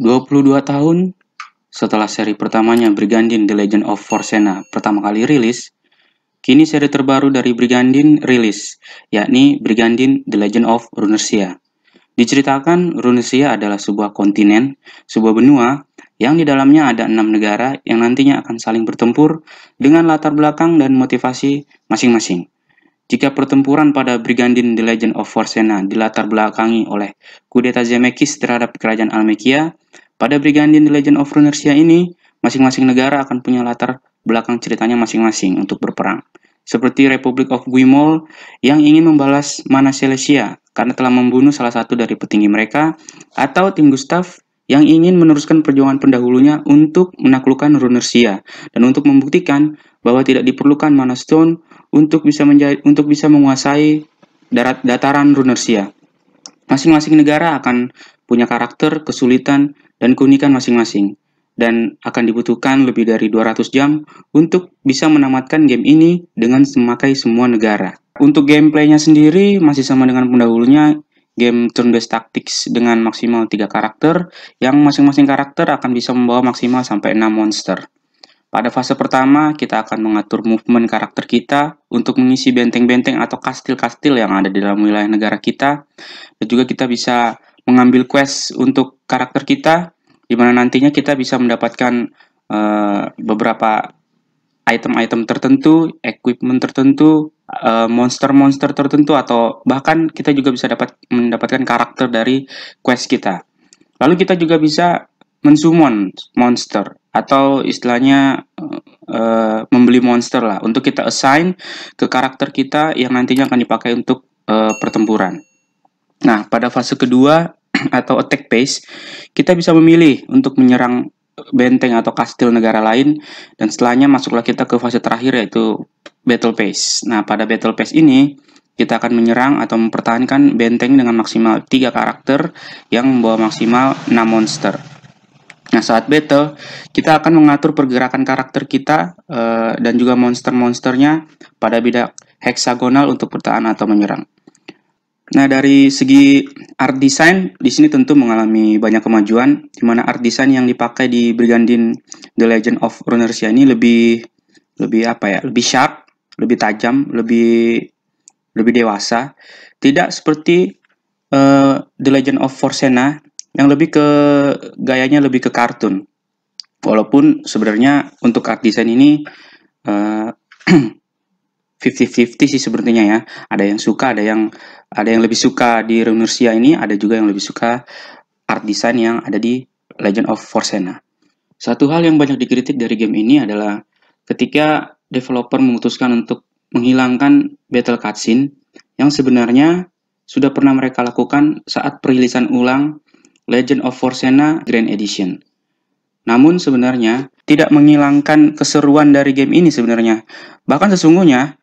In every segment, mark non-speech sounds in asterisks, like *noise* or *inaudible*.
22 tahun setelah seri pertamanya Brigandin The Legend of Forsena pertama kali rilis, kini seri terbaru dari Brigandin rilis, yakni Brigandin The Legend of Runersia. Diceritakan Runesia adalah sebuah kontinen, sebuah benua, yang di dalamnya ada enam negara yang nantinya akan saling bertempur dengan latar belakang dan motivasi masing-masing. Jika pertempuran pada Brigandin The Legend of Forsena dilatar belakangi oleh kudeta Zemekis terhadap kerajaan Almekia, pada Brigandin The Legend of Runesia ini, masing-masing negara akan punya latar belakang ceritanya masing-masing untuk berperang seperti Republic of Guimol yang ingin membalas Mana Manaselesia karena telah membunuh salah satu dari petinggi mereka, atau tim Gustav yang ingin meneruskan perjuangan pendahulunya untuk menaklukkan Runersia dan untuk membuktikan bahwa tidak diperlukan Mana Stone untuk bisa menjadi, untuk bisa menguasai darat dataran Runersia. Masing-masing negara akan punya karakter, kesulitan, dan keunikan masing-masing dan akan dibutuhkan lebih dari 200 jam untuk bisa menamatkan game ini dengan memakai semua negara. Untuk gameplaynya sendiri masih sama dengan pendahulunya, game turn-based tactics dengan maksimal 3 karakter, yang masing-masing karakter akan bisa membawa maksimal sampai 6 monster. Pada fase pertama, kita akan mengatur movement karakter kita untuk mengisi benteng-benteng atau kastil-kastil yang ada di dalam wilayah negara kita. Dan juga kita bisa mengambil quest untuk karakter kita di mana nantinya kita bisa mendapatkan uh, beberapa item-item tertentu, equipment tertentu, eh, monster-monster uh, tertentu atau bahkan kita juga bisa dapat mendapatkan karakter dari quest kita. Lalu kita juga bisa mensummon monster atau istilahnya uh, membeli monster lah untuk kita assign ke karakter kita yang nantinya akan dipakai untuk uh, pertempuran. Nah, pada fase kedua *clears throat* atau attack base, kita bisa memilih untuk menyerang benteng atau kastil negara lain dan setelahnya masuklah kita ke fase terakhir yaitu battle phase. Nah, pada battle phase ini kita akan menyerang atau mempertahankan benteng dengan maksimal 3 karakter yang membawa maksimal 6 monster. Nah, saat battle, kita akan mengatur pergerakan karakter kita eh, dan juga monster-monsternya pada bidang heksagonal untuk bertahan atau menyerang. Nah, dari segi art design di sini tentu mengalami banyak kemajuan di mana art design yang dipakai di Brigandine The Legend of Runeterra ini lebih lebih apa ya? Lebih sharp, lebih tajam, lebih lebih dewasa. Tidak seperti uh, The Legend of Forsena yang lebih ke gayanya lebih ke kartun. Walaupun sebenarnya untuk art design ini uh, *clears throat* 50-50 sih sepertinya ya. Ada yang suka, ada yang ada yang lebih suka di Renuncia ini, ada juga yang lebih suka art design yang ada di Legend of Forsena. Satu hal yang banyak dikritik dari game ini adalah ketika developer memutuskan untuk menghilangkan battle cutscene yang sebenarnya sudah pernah mereka lakukan saat perilisan ulang Legend of Forsena Grand Edition. Namun sebenarnya tidak menghilangkan keseruan dari game ini sebenarnya. Bahkan sesungguhnya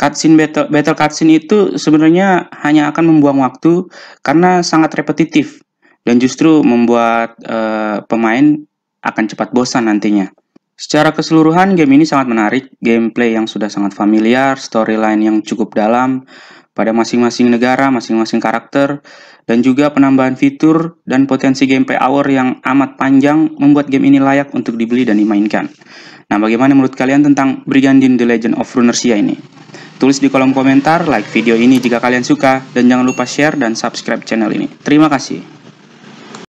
cutscene battle, battle cutscene itu sebenarnya hanya akan membuang waktu karena sangat repetitif dan justru membuat uh, pemain akan cepat bosan nantinya. Secara keseluruhan game ini sangat menarik, gameplay yang sudah sangat familiar, storyline yang cukup dalam pada masing-masing negara, masing-masing karakter, dan juga penambahan fitur dan potensi gameplay hour yang amat panjang membuat game ini layak untuk dibeli dan dimainkan. Nah, bagaimana menurut kalian tentang Brigandine The Legend of Runersia ini? Tulis di kolom komentar, like video ini jika kalian suka, dan jangan lupa share dan subscribe channel ini. Terima kasih.